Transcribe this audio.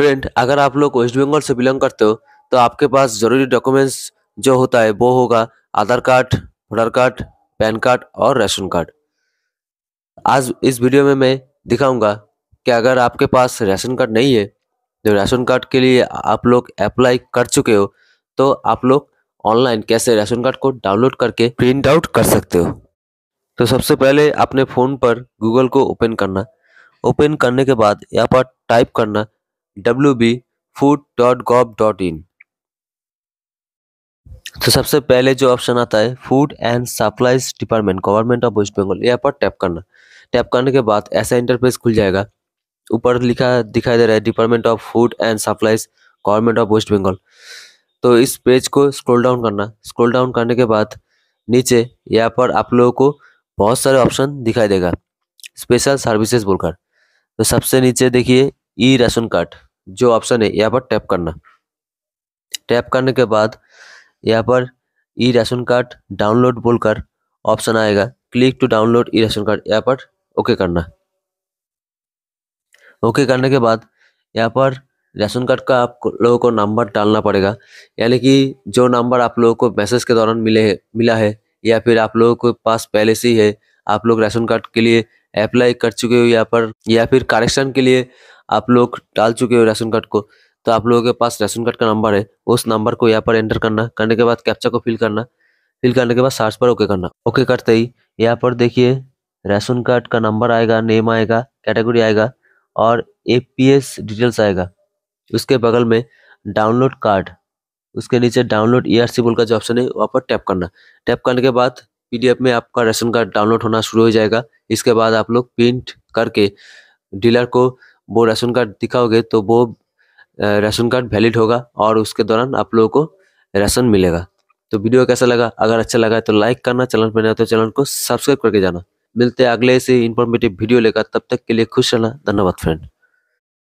friend अगर आप लोग वेस्ट बंगाल से बिलोंग करते हो तो आपके पास ज़रूरी डॉक्यूमेंट्स जो होता है वो होगा Aadhaar card voter card PAN card और राशन कार्ड आज इस वीडियो में मैं दिखाऊंगा कि अगर आपके पास राशन कार्ड नहीं है तो राशन कार्ड के लिए आप लोग अप्लाई कर चुके हो तो आप लोग ऑनलाइन कैसे राशन कार्ड को डाउनलोड करके प्रिंट आउट कर सकते हो तो सबसे पहले अपने फ़ोन पर गूगल को ओपन करना ओपन करने के बाद यहाँ पर टाइप करना wbfood.gov.in तो सबसे पहले जो ऑप्शन आता है food and supplies department government of West Bengal यहाँ पर टैप करना टैप करने के बाद ऐसा इंटरफेस खुल जाएगा ऊपर लिखा दिखाई दे रहा है department of food and supplies government of West Bengal तो इस पेज को स्क्रॉल डाउन करना स्क्रॉल डाउन करने के बाद नीचे यहाँ पर आप लोगों को बहुत सारे ऑप्शन दिखाई देगा स्पेशल सर्विसेज बोलकर तो सबसे नीचे देखिए ई राशन कार्ड जो ऑप्शन है यहाँ पर टैप करना टैप करने के बाद यहाँ पर ई राशन कार्ड डाउनलोड बोलकर ऑप्शन आएगा click to download e ration card यहाँ पर ओके करना ओके करने के बाद यहाँ पर राशन कार्ड का आप लोगों को नंबर डालना पड़ेगा यानी कि जो नंबर आप लोगों को मैसेज के दौरान मिले मिला है या फिर आप लोगों के पास पहले से ही है आप लोग राशन कार्ड के लिए अप्लाई कर चुके हो यहाँ पर या फिर करेक्शन के लिए आप लोग डाल चुके हो राशन कार्ड को तो आप लोगों के पास राशन कार्ड का नंबर है उस नंबर को यहाँ पर एंटर करना करने के बाद कैप्चा को फिल करना फिल करने के बाद सर्च पर ओके करना ओके करते ही यहाँ पर देखिए राशन कार्ड का नंबर आएगा नेम आएगा कैटेगरी आएगा और ए डिटेल्स आएगा उसके बगल में डाउनलोड कार्ड उसके नीचे डाउनलोड ई आर बोल का जो ऑप्शन है वहाँ पर टैप करना टैप करने के बाद पीडीएफ में आपका राशन कार्ड डाउनलोड होना शुरू हो जाएगा इसके बाद आप लोग प्रिंट करके डीलर को वो राशन कार्ड दिखाओगे तो वो राशन कार्ड वैलिड होगा और उसके दौरान आप लोगों को राशन मिलेगा तो वीडियो कैसा लगा अगर अच्छा लगा तो लाइक करना चैनल पर नया तो चैनल को सब्सक्राइब करके जाना मिलते हैं अगले से इन्फॉर्मेटिव वीडियो लेकर तब तक के लिए खुश रहना धन्यवाद फ्रेंड